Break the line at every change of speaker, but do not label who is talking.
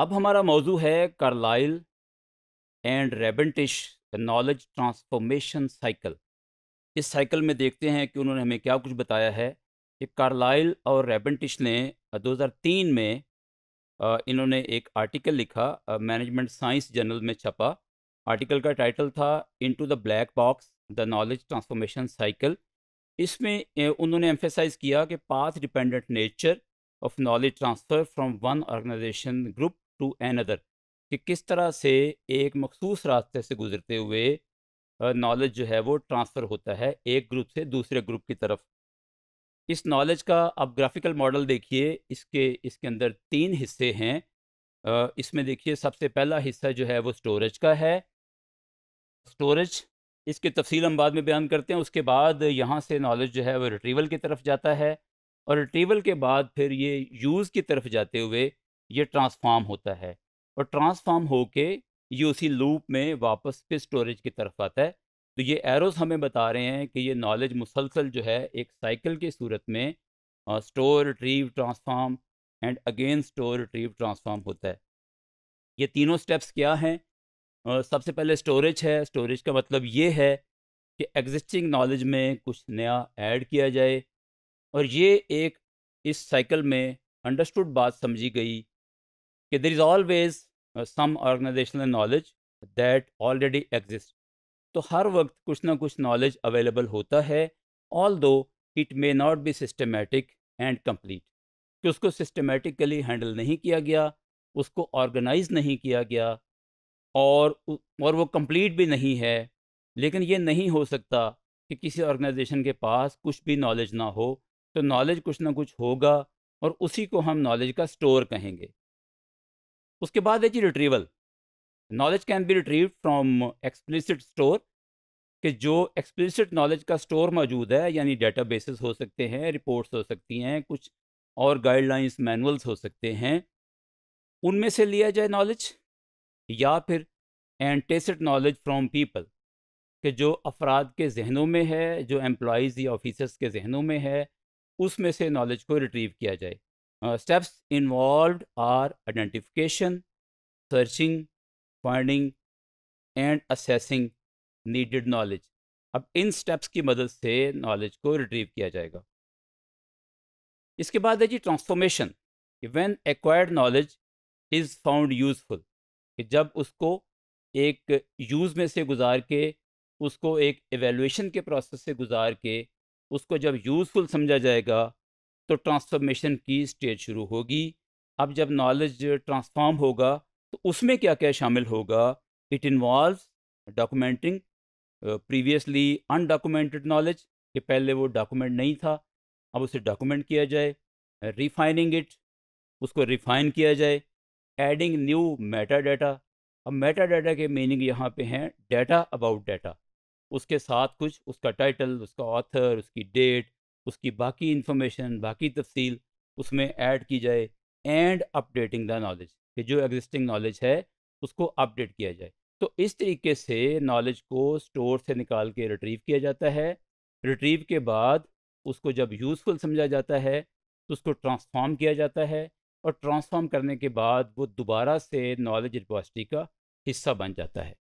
अब हमारा मौजू है Carlile and Rebentisch knowledge transformation cycle इस साइकिल में देखते हैं कि उन्होंने हमें क्या कुछ बताया है कि कार्लाइल और रेबेंटिश ने 2003 में इन्होंने एक आर्टिकल लिखा मैनेजमेंट साइंस जर्नल में छपा आर्टिकल का टाइटल था into the black box the knowledge transformation cycle इसमें उन्होंने एम्फेसाइज किया कि path dependent nature of knowledge transfer from one organization group to another कि किस तरह से एक मखसूस रास्ते से गुजरते हुए नॉलेज जो है वो ट्रांसफ़र होता है एक ग्रुप से दूसरे ग्रुप की तरफ इस नॉलेज का आप ग्राफिकल मॉडल देखिए इसके इसके अंदर तीन हिस्से हैं इसमें देखिए सबसे पहला हिस्सा जो है वो स्टोरेज का है स्टोरेज इसके तफसील हम बाद में बयान करते हैं उसके बाद यहाँ से नॉलेज जो है वो रिट्रीवल की तरफ जाता है और रिट्रीवल के बाद फिर ये यूज़ की तरफ जाते हुए ये ट्रांसफॉर्म होता है और ट्रांसफॉर्म होके ये उसी लूप में वापस फिर स्टोरेज की तरफ आता है तो ये एरोज़ हमें बता रहे हैं कि ये नॉलेज मुसलसल जो है एक साइकिल की सूरत में store retrieve transform and again store retrieve transform होता है ये तीनों स्टेप्स क्या हैं सबसे पहले स्टोरेज है स्टोरेज का मतलब ये है कि एग्जिस्टिंग नॉलेज में कुछ नया ऐड किया जाए और ये एक इस साइकिल में अंडरस्टूड बात समझी गई कि there is always some organizational knowledge that already exist तो हर वक्त कुछ ना कुछ नॉलेज अवेलेबल होता है although it may not be systematic and complete कि उसको सिस्टमेटिकली हैंडल नहीं किया गया उसको ऑर्गेनाइज नहीं किया गया और और वो कंप्लीट भी नहीं है लेकिन ये नहीं हो सकता कि किसी ऑर्गेनाइजेशन के पास कुछ भी नॉलेज ना हो तो नॉलेज कुछ ना कुछ होगा और उसी को हम नॉलेज का स्टोर कहेंगे उसके बाद है जी retrieval knowledge can be retrieve from explicit store कि जो एक्सप्लिसिट नॉलेज का स्टोर मौजूद है यानी डेटा बेसिस हो सकते हैं रिपोर्ट्स हो सकती हैं कुछ और गाइडलाइंस मैनुअल्स हो सकते हैं उनमें से लिया जाए नॉलेज या फिर एंटेसिड नॉलेज फ्रॉम पीपल कि जो अफराद के जहनों में है जो एम्प्लॉज़ या ऑफिसर्स के जहनों में है उसमें से नॉलेज को रिट्रीव किया जाए steps involve are identification searching finding and assessing needed knowledge अब इन स्टेप्स की मदद से नॉलेज को रिट्रीव किया जाएगा इसके बाद है जी ट्रांसफॉर्मेशन कि acquired knowledge is found useful कि जब उसको एक यूज़ में से गुजार के उसको एक एवेलुएशन के प्रोसेस से गुजार के उसको जब यूज़फुल समझा जाएगा तो ट्रांसफॉर्मेशन की स्टेज शुरू होगी अब जब नॉलेज ट्रांसफॉर्म होगा तो उसमें क्या क्या शामिल होगा it involve documenting previously undocumented knowledge कि पहले वो डॉक्यूमेंट नहीं था अब उसे डॉक्यूमेंट किया जाए रिफाइनिंग इट उसको रिफाइन किया जाए एडिंग न्यू मेटा डाटा अब मेटा डाटा के मीनिंग यहाँ पे हैं डाटा अबाउट डाटा उसके साथ कुछ उसका टाइटल उसका ऑथर उसकी डेट उसकी बाकी इन्फॉर्मेशन बाकी तफसील उसमें ऐड की जाए एंड अपडेटिंग द नॉलेज कि जो एग्जिस्टिंग नॉलेज है उसको अपडेट किया जाए तो इस तरीके से नॉलेज को स्टोर से निकाल के रिट्रीव किया जाता है रिट्रीव के बाद उसको जब यूज़फुल समझा जाता है तो उसको ट्रांसफॉर्म किया जाता है और ट्रांसफॉर्म करने के बाद वो दोबारा से नॉलेज रिपोस्ट्री का हिस्सा बन जाता है